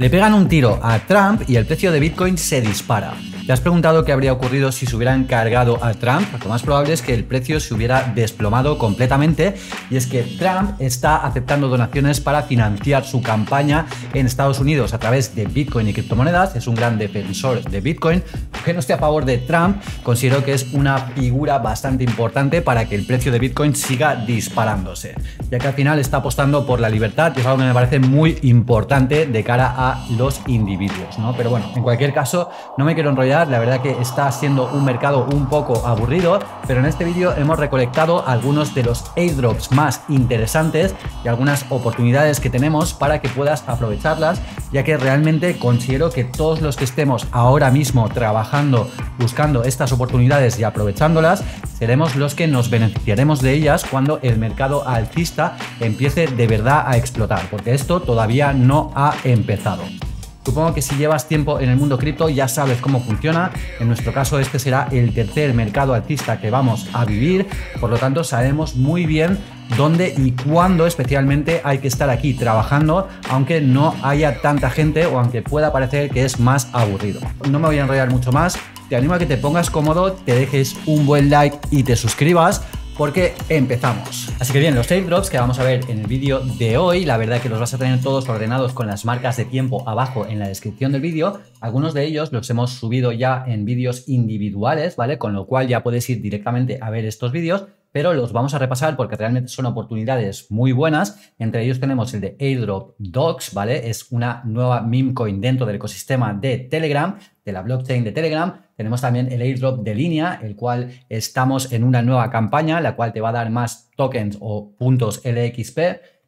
Le pegan un tiro a Trump y el precio de Bitcoin se dispara. ¿Te has preguntado qué habría ocurrido si se hubieran cargado a Trump? Lo más probable es que el precio se hubiera desplomado completamente y es que Trump está aceptando donaciones para financiar su campaña en Estados Unidos a través de Bitcoin y criptomonedas. Es un gran defensor de Bitcoin. Que no esté a favor de Trump, considero que es una figura bastante importante para que el precio de Bitcoin siga disparándose, ya que al final está apostando por la libertad y es algo que me parece muy importante de cara a los individuos, ¿no? Pero bueno, en cualquier caso, no me quiero enrollar, la verdad que está siendo un mercado un poco aburrido, pero en este vídeo hemos recolectado algunos de los airdrops más interesantes y algunas oportunidades que tenemos para que puedas aprovecharlas, ya que realmente considero que todos los que estemos ahora mismo trabajando, buscando estas oportunidades y aprovechándolas, seremos los que nos beneficiaremos de ellas cuando el mercado alcista empiece de verdad a explotar, porque esto todavía no ha empezado. Supongo que si llevas tiempo en el mundo cripto ya sabes cómo funciona. En nuestro caso este será el tercer mercado artista que vamos a vivir. Por lo tanto sabemos muy bien dónde y cuándo especialmente hay que estar aquí trabajando, aunque no haya tanta gente o aunque pueda parecer que es más aburrido. No me voy a enrollar mucho más. Te animo a que te pongas cómodo, te dejes un buen like y te suscribas porque empezamos. Así que bien, los airdrops que vamos a ver en el vídeo de hoy, la verdad que los vas a tener todos ordenados con las marcas de tiempo abajo en la descripción del vídeo. Algunos de ellos los hemos subido ya en vídeos individuales, ¿vale? Con lo cual ya puedes ir directamente a ver estos vídeos pero los vamos a repasar porque realmente son oportunidades muy buenas. Entre ellos tenemos el de Airdrop Docs, ¿vale? Es una nueva meme coin dentro del ecosistema de Telegram, de la blockchain de Telegram, tenemos también el airdrop de línea, el cual estamos en una nueva campaña, la cual te va a dar más tokens o puntos LXP.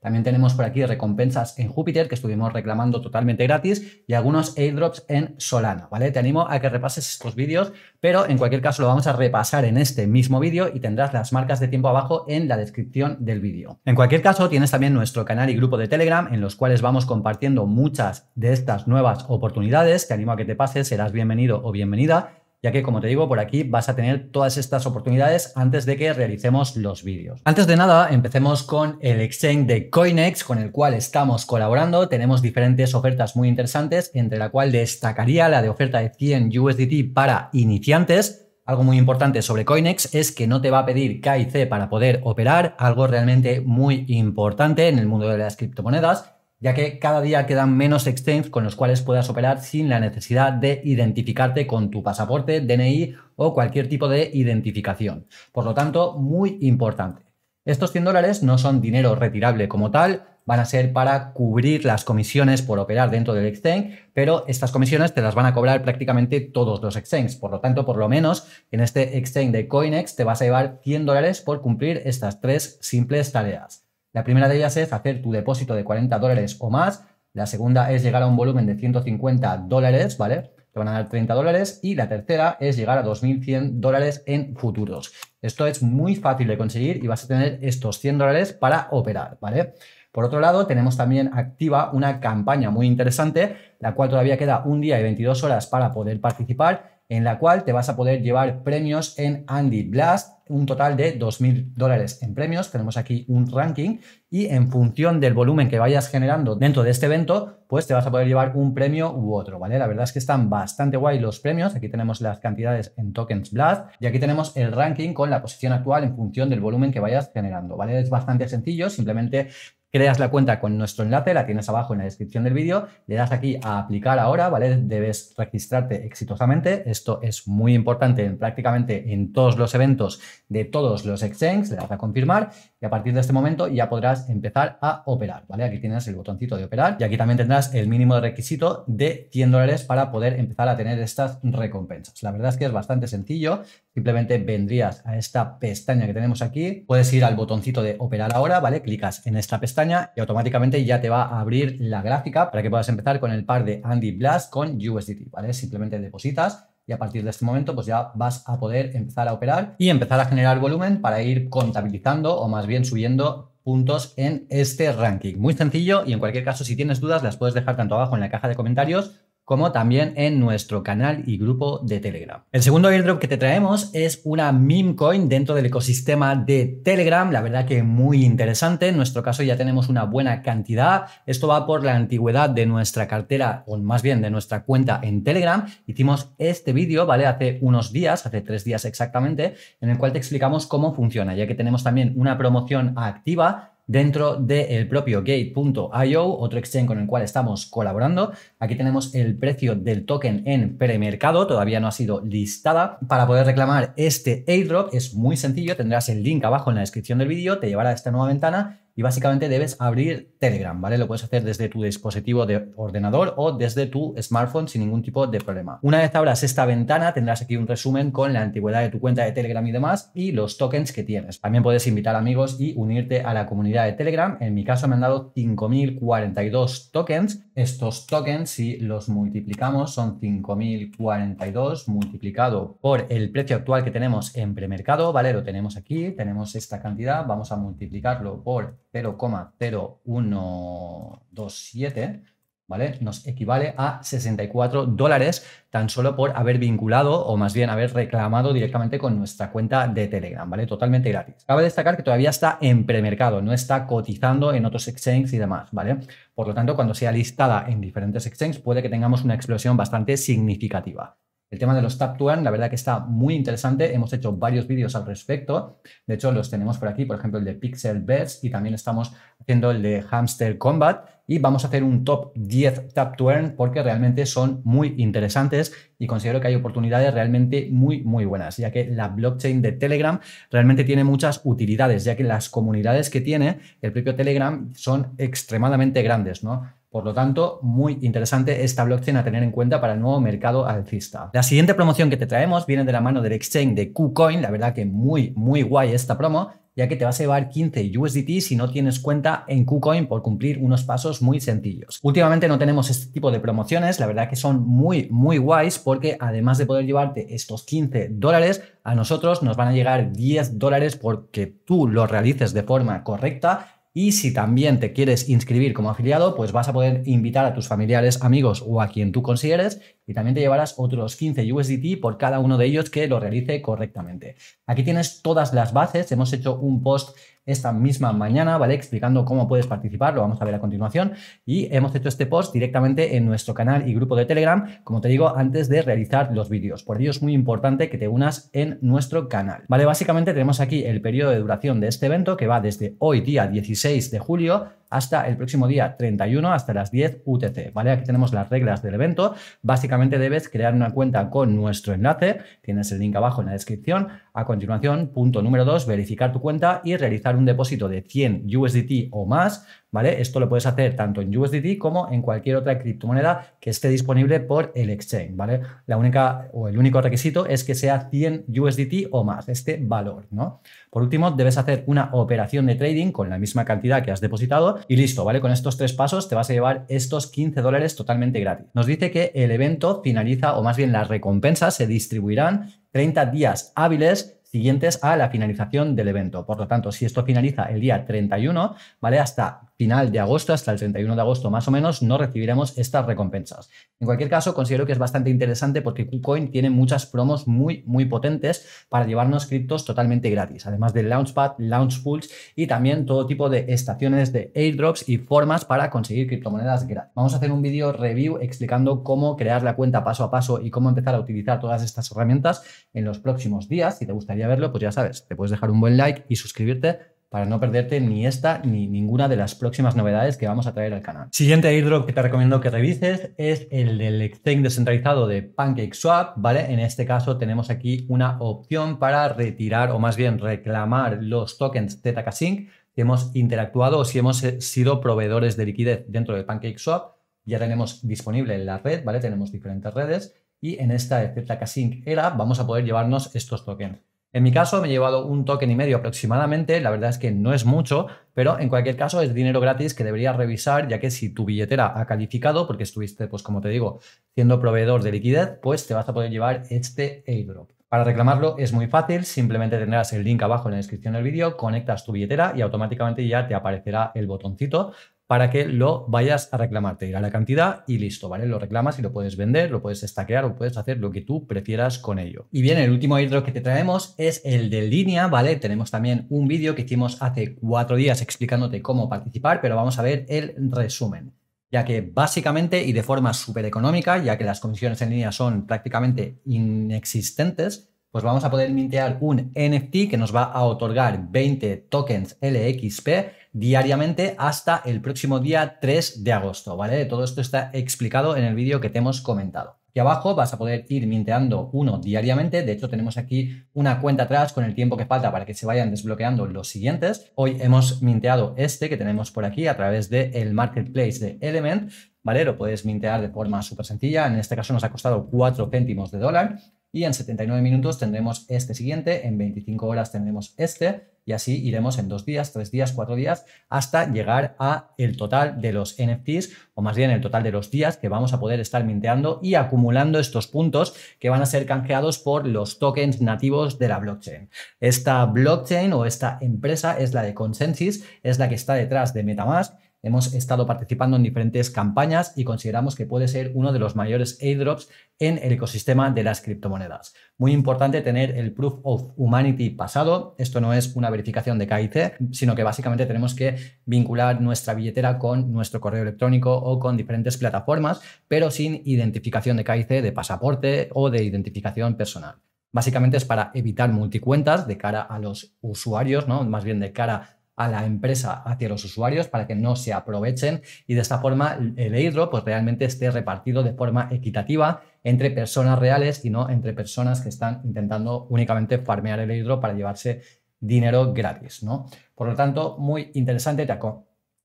También tenemos por aquí recompensas en Júpiter que estuvimos reclamando totalmente gratis y algunos airdrops en Solana, ¿vale? Te animo a que repases estos vídeos, pero en cualquier caso lo vamos a repasar en este mismo vídeo y tendrás las marcas de tiempo abajo en la descripción del vídeo. En cualquier caso, tienes también nuestro canal y grupo de Telegram en los cuales vamos compartiendo muchas de estas nuevas oportunidades. Te animo a que te pases, serás bienvenido o bienvenida ya que como te digo, por aquí vas a tener todas estas oportunidades antes de que realicemos los vídeos. Antes de nada, empecemos con el exchange de Coinex, con el cual estamos colaborando. Tenemos diferentes ofertas muy interesantes, entre la cual destacaría la de oferta de 100 USDT para iniciantes. Algo muy importante sobre Coinex es que no te va a pedir KIC para poder operar, algo realmente muy importante en el mundo de las criptomonedas ya que cada día quedan menos exchanges con los cuales puedas operar sin la necesidad de identificarte con tu pasaporte, DNI o cualquier tipo de identificación. Por lo tanto, muy importante. Estos 100 dólares no son dinero retirable como tal, van a ser para cubrir las comisiones por operar dentro del exchange, pero estas comisiones te las van a cobrar prácticamente todos los exchanges. Por lo tanto, por lo menos en este exchange de CoinEx te vas a llevar 100 dólares por cumplir estas tres simples tareas. La primera de ellas es hacer tu depósito de 40 dólares o más. La segunda es llegar a un volumen de 150 dólares, ¿vale? Te van a dar 30 dólares. Y la tercera es llegar a 2.100 dólares en futuros. Esto es muy fácil de conseguir y vas a tener estos 100 dólares para operar, ¿vale? Por otro lado, tenemos también activa una campaña muy interesante, la cual todavía queda un día y 22 horas para poder participar en la cual te vas a poder llevar premios en Andy Blast, un total de 2.000 dólares en premios. Tenemos aquí un ranking y en función del volumen que vayas generando dentro de este evento, pues te vas a poder llevar un premio u otro, ¿vale? La verdad es que están bastante guay los premios. Aquí tenemos las cantidades en tokens Blast y aquí tenemos el ranking con la posición actual en función del volumen que vayas generando, ¿vale? Es bastante sencillo, simplemente creas la cuenta con nuestro enlace, la tienes abajo en la descripción del vídeo, le das aquí a aplicar ahora, ¿vale? Debes registrarte exitosamente, esto es muy importante en prácticamente en todos los eventos de todos los exchanges, le das a confirmar y a partir de este momento ya podrás empezar a operar, ¿vale? Aquí tienes el botoncito de operar y aquí también tendrás el mínimo de requisito de 100 dólares para poder empezar a tener estas recompensas. La verdad es que es bastante sencillo, simplemente vendrías a esta pestaña que tenemos aquí, puedes ir al botoncito de operar ahora, ¿vale? Clicas en esta pestaña y automáticamente ya te va a abrir la gráfica para que puedas empezar con el par de Andy Blast con USDT, ¿vale? Simplemente depositas y a partir de este momento pues ya vas a poder empezar a operar y empezar a generar volumen para ir contabilizando o más bien subiendo puntos en este ranking. Muy sencillo y en cualquier caso si tienes dudas las puedes dejar tanto abajo en la caja de comentarios como también en nuestro canal y grupo de Telegram. El segundo airdrop que te traemos es una meme coin dentro del ecosistema de Telegram, la verdad que muy interesante, en nuestro caso ya tenemos una buena cantidad, esto va por la antigüedad de nuestra cartera o más bien de nuestra cuenta en Telegram, hicimos este vídeo, ¿vale? Hace unos días, hace tres días exactamente, en el cual te explicamos cómo funciona, ya que tenemos también una promoción activa dentro del propio gate.io, otro exchange con el cual estamos colaborando. Aquí tenemos el precio del token en premercado, todavía no ha sido listada. Para poder reclamar este airdrop es muy sencillo, tendrás el link abajo en la descripción del vídeo, te llevará a esta nueva ventana y básicamente debes abrir Telegram, ¿vale? Lo puedes hacer desde tu dispositivo de ordenador o desde tu smartphone sin ningún tipo de problema. Una vez abras esta ventana, tendrás aquí un resumen con la antigüedad de tu cuenta de Telegram y demás y los tokens que tienes. También puedes invitar amigos y unirte a la comunidad de Telegram. En mi caso me han dado 5042 tokens estos tokens, si los multiplicamos, son 5.042 multiplicado por el precio actual que tenemos en premercado, ¿vale? Lo tenemos aquí, tenemos esta cantidad, vamos a multiplicarlo por 0,0127, ¿vale? Nos equivale a 64 dólares tan solo por haber vinculado o más bien haber reclamado directamente con nuestra cuenta de Telegram, ¿vale? Totalmente gratis. Cabe destacar que todavía está en premercado, no está cotizando en otros exchanges y demás, ¿vale? Por lo tanto, cuando sea listada en diferentes exchanges puede que tengamos una explosión bastante significativa. El tema de los Tap la verdad que está muy interesante. Hemos hecho varios vídeos al respecto. De hecho, los tenemos por aquí, por ejemplo, el de Pixel Bets y también estamos haciendo el de Hamster Combat y vamos a hacer un top 10 tap to earn porque realmente son muy interesantes y considero que hay oportunidades realmente muy, muy buenas, ya que la blockchain de Telegram realmente tiene muchas utilidades, ya que las comunidades que tiene el propio Telegram son extremadamente grandes, ¿no? Por lo tanto, muy interesante esta blockchain a tener en cuenta para el nuevo mercado alcista. La siguiente promoción que te traemos viene de la mano del exchange de KuCoin, la verdad que muy, muy guay esta promo ya que te vas a llevar 15 USDT si no tienes cuenta en KuCoin por cumplir unos pasos muy sencillos. Últimamente no tenemos este tipo de promociones, la verdad que son muy, muy guays porque además de poder llevarte estos 15 dólares, a nosotros nos van a llegar 10 dólares porque tú lo realices de forma correcta y si también te quieres inscribir como afiliado, pues vas a poder invitar a tus familiares, amigos o a quien tú consideres y también te llevarás otros 15 USDT por cada uno de ellos que lo realice correctamente. Aquí tienes todas las bases, hemos hecho un post esta misma mañana, ¿vale? Explicando cómo puedes participar, lo vamos a ver a continuación. Y hemos hecho este post directamente en nuestro canal y grupo de Telegram, como te digo, antes de realizar los vídeos. Por ello es muy importante que te unas en nuestro canal, ¿vale? Básicamente tenemos aquí el periodo de duración de este evento que va desde hoy día 16 de julio hasta el próximo día 31, hasta las 10 UTC. ¿vale? Aquí tenemos las reglas del evento. Básicamente debes crear una cuenta con nuestro enlace. Tienes el link abajo en la descripción. A continuación, punto número 2, verificar tu cuenta y realizar un depósito de 100 USDT o más ¿vale? Esto lo puedes hacer tanto en USDT como en cualquier otra criptomoneda que esté disponible por el exchange, ¿vale? La única o el único requisito es que sea 100 USDT o más, este valor, ¿no? Por último, debes hacer una operación de trading con la misma cantidad que has depositado y listo, ¿vale? Con estos tres pasos te vas a llevar estos 15 dólares totalmente gratis. Nos dice que el evento finaliza, o más bien las recompensas se distribuirán 30 días hábiles siguientes a la finalización del evento. Por lo tanto, si esto finaliza el día 31, ¿vale? Hasta final de agosto, hasta el 31 de agosto más o menos, no recibiremos estas recompensas. En cualquier caso, considero que es bastante interesante porque KuCoin tiene muchas promos muy, muy potentes para llevarnos criptos totalmente gratis, además de Launchpad, Launchpools y también todo tipo de estaciones de airdrops y formas para conseguir criptomonedas gratis. Vamos a hacer un vídeo review explicando cómo crear la cuenta paso a paso y cómo empezar a utilizar todas estas herramientas en los próximos días. Si te gustaría verlo, pues ya sabes, te puedes dejar un buen like y suscribirte para no perderte ni esta ni ninguna de las próximas novedades que vamos a traer al canal. Siguiente airdrop que te recomiendo que revises es el del exchange descentralizado de PancakeSwap, ¿vale? En este caso tenemos aquí una opción para retirar o más bien reclamar los tokens ZKSync que hemos interactuado o si hemos eh, sido proveedores de liquidez dentro de PancakeSwap. Ya tenemos disponible la red, ¿vale? Tenemos diferentes redes y en esta de era vamos a poder llevarnos estos tokens. En mi caso me he llevado un token y medio aproximadamente, la verdad es que no es mucho, pero en cualquier caso es dinero gratis que deberías revisar, ya que si tu billetera ha calificado, porque estuviste, pues como te digo, siendo proveedor de liquidez, pues te vas a poder llevar este airdrop. Para reclamarlo es muy fácil, simplemente tendrás el link abajo en la descripción del vídeo, conectas tu billetera y automáticamente ya te aparecerá el botoncito para que lo vayas a reclamar. Te irá la cantidad y listo, ¿vale? Lo reclamas y lo puedes vender, lo puedes estaquear o puedes hacer lo que tú prefieras con ello. Y bien, el último airdrop que te traemos es el de línea, ¿vale? Tenemos también un vídeo que hicimos hace cuatro días explicándote cómo participar, pero vamos a ver el resumen ya que básicamente y de forma súper económica, ya que las comisiones en línea son prácticamente inexistentes, pues vamos a poder mintear un NFT que nos va a otorgar 20 tokens LXP diariamente hasta el próximo día 3 de agosto, ¿vale? Todo esto está explicado en el vídeo que te hemos comentado. Aquí abajo vas a poder ir minteando uno diariamente. De hecho, tenemos aquí una cuenta atrás con el tiempo que falta para que se vayan desbloqueando los siguientes. Hoy hemos minteado este que tenemos por aquí a través del marketplace de Element. ¿Vale? Lo puedes mintear de forma súper sencilla. En este caso nos ha costado 4 céntimos de dólar y en 79 minutos tendremos este siguiente, en 25 horas tendremos este y así iremos en dos días, tres días, cuatro días hasta llegar a el total de los NFTs o más bien el total de los días que vamos a poder estar minteando y acumulando estos puntos que van a ser canjeados por los tokens nativos de la blockchain. Esta blockchain o esta empresa es la de Consensus, es la que está detrás de MetaMask Hemos estado participando en diferentes campañas y consideramos que puede ser uno de los mayores airdrops en el ecosistema de las criptomonedas. Muy importante tener el Proof of Humanity pasado. Esto no es una verificación de KIC, sino que básicamente tenemos que vincular nuestra billetera con nuestro correo electrónico o con diferentes plataformas, pero sin identificación de KIC de pasaporte o de identificación personal. Básicamente es para evitar multicuentas de cara a los usuarios, ¿no? más bien de cara a a la empresa hacia los usuarios para que no se aprovechen y de esta forma el airdrop pues realmente esté repartido de forma equitativa entre personas reales y no entre personas que están intentando únicamente farmear el airdrop para llevarse dinero gratis, ¿no? Por lo tanto, muy interesante, te,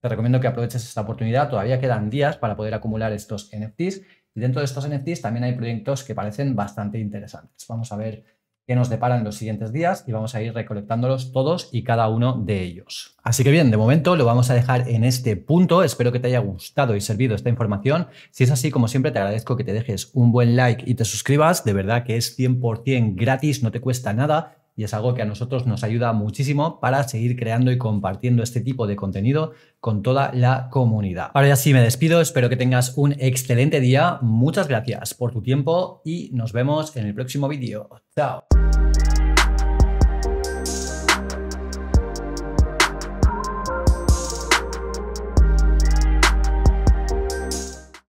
te recomiendo que aproveches esta oportunidad, todavía quedan días para poder acumular estos NFTs y dentro de estos NFTs también hay proyectos que parecen bastante interesantes. Vamos a ver que nos deparan los siguientes días y vamos a ir recolectándolos todos y cada uno de ellos. Así que bien, de momento lo vamos a dejar en este punto. Espero que te haya gustado y servido esta información. Si es así, como siempre, te agradezco que te dejes un buen like y te suscribas. De verdad que es 100% gratis, no te cuesta nada y es algo que a nosotros nos ayuda muchísimo para seguir creando y compartiendo este tipo de contenido con toda la comunidad. Ahora ya sí me despido, espero que tengas un excelente día, muchas gracias por tu tiempo y nos vemos en el próximo vídeo. Chao.